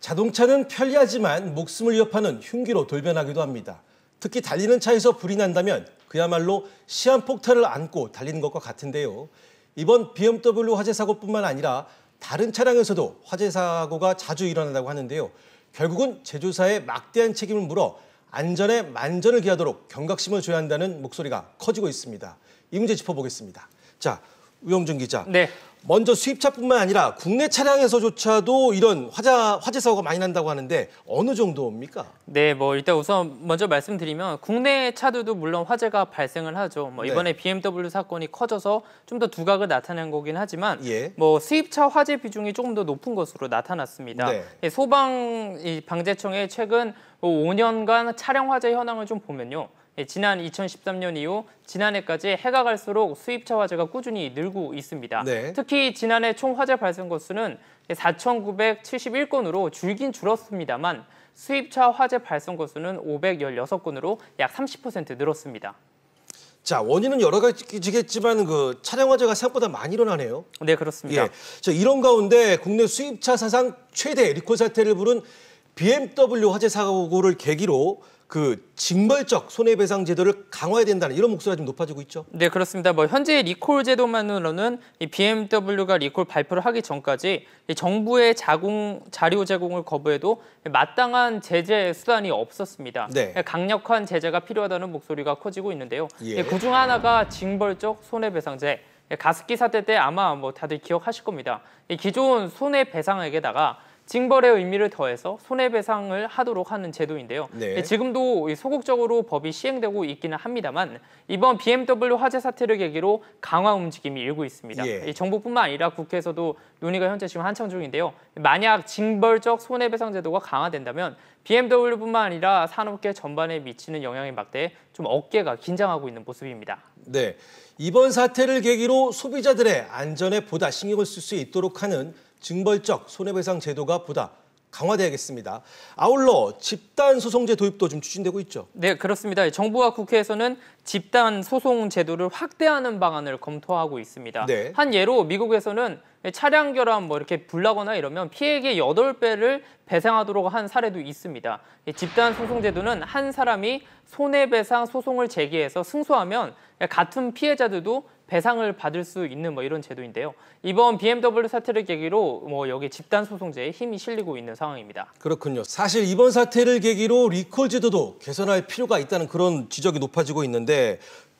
자동차는 편리하지만 목숨을 위협하는 흉기로 돌변하기도 합니다. 특히 달리는 차에서 불이 난다면 그야말로 시한폭탄을 안고 달리는 것과 같은데요. 이번 BMW 화재 사고뿐만 아니라 다른 차량에서도 화재 사고가 자주 일어난다고 하는데요. 결국은 제조사에 막대한 책임을 물어 안전에 만전을 기하도록 경각심을 줘야 한다는 목소리가 커지고 있습니다. 이 문제 짚어보겠습니다. 자, 우영준 기자. 네. 먼저 수입차뿐만 아니라 국내 차량에서조차도 이런 화자, 화재 사고가 많이 난다고 하는데 어느 정도입니까? 네, 뭐 일단 우선 먼저 말씀드리면 국내 차들도 물론 화재가 발생을 하죠. 뭐 네. 이번에 네. BMW 사건이 커져서 좀 더 두각을 나타낸 거긴 하지만 예. 뭐 수입차 화재 비중이 조금 더 높은 것으로 나타났습니다. 네. 예, 소방 방재청에 최근 5년간 뭐 차량 화재 현황을 좀 보면요. 예, 지난 2013년 이후 지난해까지 해가 갈수록 수입차 화재가 꾸준히 늘고 있습니다. 네. 특히 지난해 총 화재 발생 건수는 4,971건으로 줄긴 줄었습니다만 수입차 화재 발생 건수는 516건으로 약 30% 늘었습니다. 자 원인은 여러 가지겠지만 그 차량 화재가 생각보다 많이 일어나네요. 네 그렇습니다. 예. 자 이런 가운데 국내 수입차 사상 최대 리콜 사태를 부른 BMW 화재 사고를 계기로 그 징벌적 손해배상 제도를 강화해야 된다는 이런 목소리가 좀 높아지고 있죠. 네 그렇습니다. 뭐 현재 리콜 제도만으로는 이 BMW가 리콜 발표를 하기 전까지 정부의 자공 자료 제공을 거부해도 마땅한 제재 수단이 없었습니다. 네. 예, 강력한 제재가 필요하다는 목소리가 커지고 있는데요. 예. 예. 그중 하나가 징벌적 손해배상제. 예, 가습기 사태 때 아마 뭐 다들 기억하실 겁니다. 기존 손해배상액에다가 징벌의 의미를 더해서 손해배상을 하도록 하는 제도인데요. 네. 예, 지금도 소극적으로 법이 시행되고 있기는 합니다만 이번 BMW 화재 사태를 계기로 강화 움직임이 일고 있습니다. 예. 정부뿐만 아니라 국회에서도 논의가 현재 지금 한창 중인데요. 만약 징벌적 손해배상 제도가 강화된다면 BMW뿐만 아니라 산업계 전반에 미치는 영향이 막대해 좀 어깨가 긴장하고 있는 모습입니다. 네, 이번 사태를 계기로 소비자들의 안전에 보다 신경을 쓸 수 있도록 하는 징벌적 손해배상 제도가 보다 강화돼야겠습니다. 아울러 집단 소송제 도입도 좀 추진되고 있죠. 네, 그렇습니다. 정부와 국회에서는 집단 소송 제도를 확대하는 방안을 검토하고 있습니다. 네. 한 예로 미국에서는 차량 결함 뭐 이렇게 불나거나 이러면 피해액의 8 배를 배상하도록 한 사례도 있습니다. 집단 소송 제도는 한 사람이 손해배상 소송을 제기해서 승소하면 같은 피해자들도 배상을 받을 수 있는 뭐 이런 제도인데요. 이번 BMW 사태를 계기로 뭐 여기 집단 소송제에 힘이 실리고 있는 상황입니다. 그렇군요. 사실 이번 사태를 계기로 리콜 제도도 개선할 필요가 있다는 그런 지적이 높아지고 있는데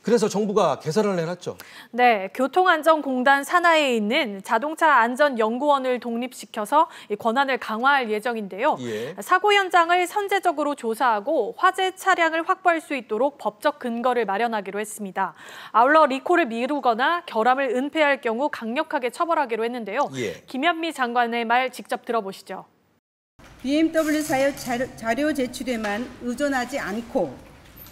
그래서 정부가 개설을 내놨죠. 네, 교통안전공단 산하에 있는 자동차 안전연구원을 독립시켜서 권한을 강화할 예정인데요. 예. 사고 현장을 선제적으로 조사하고 화재 차량을 확보할 수 있도록 법적 근거를 마련하기로 했습니다. 아울러 리콜을 미루거나 결함을 은폐할 경우 강력하게 처벌하기로 했는데요. 예. 김현미 장관의 말 직접 들어보시죠. BMW 사유 자료 제출에만 의존하지 않고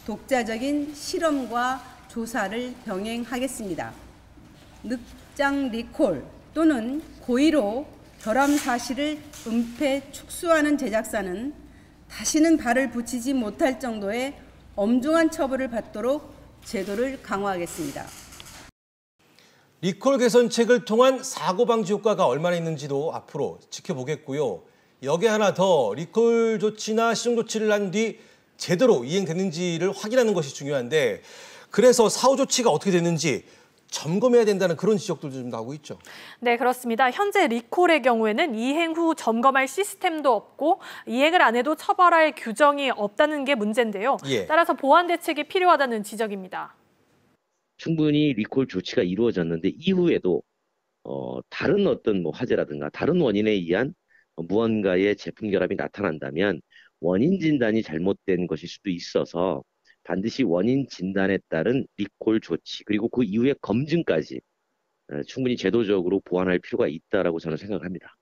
독자적인 실험과 조사를 병행하겠습니다. 늑장 리콜 또는 고의로 결함 사실을 은폐 축소하는 제작사는 다시는 발을 붙이지 못할 정도의 엄중한 처벌을 받도록 제도를 강화하겠습니다. 리콜 개선책을 통한 사고방지 효과가 얼마나 있는지도 앞으로 지켜보겠고요. 여기 하나 더 리콜 조치나 시정 조치를 한 뒤 제대로 이행되는지를 확인하는 것이 중요한데 그래서 사후 조치가 어떻게 됐는지 점검해야 된다는 그런 지적들도 좀 나오고 있죠. 네, 그렇습니다. 현재 리콜의 경우에는 이행 후 점검할 시스템도 없고 이행을 안 해도 처벌할 규정이 없다는 게 문제인데요. 예. 따라서 보완 대책이 필요하다는 지적입니다. 충분히 리콜 조치가 이루어졌는데 이후에도 어, 다른 어떤 뭐 화재라든가 다른 원인에 의한 무언가의 제품 결합이 나타난다면 원인 진단이 잘못된 것일 수도 있어서 반드시 원인 진단에 따른 리콜 조치 그리고 그 이후에 검증까지 어, 충분히 제도적으로 보완할 필요가 있다라고 저는 생각합니다.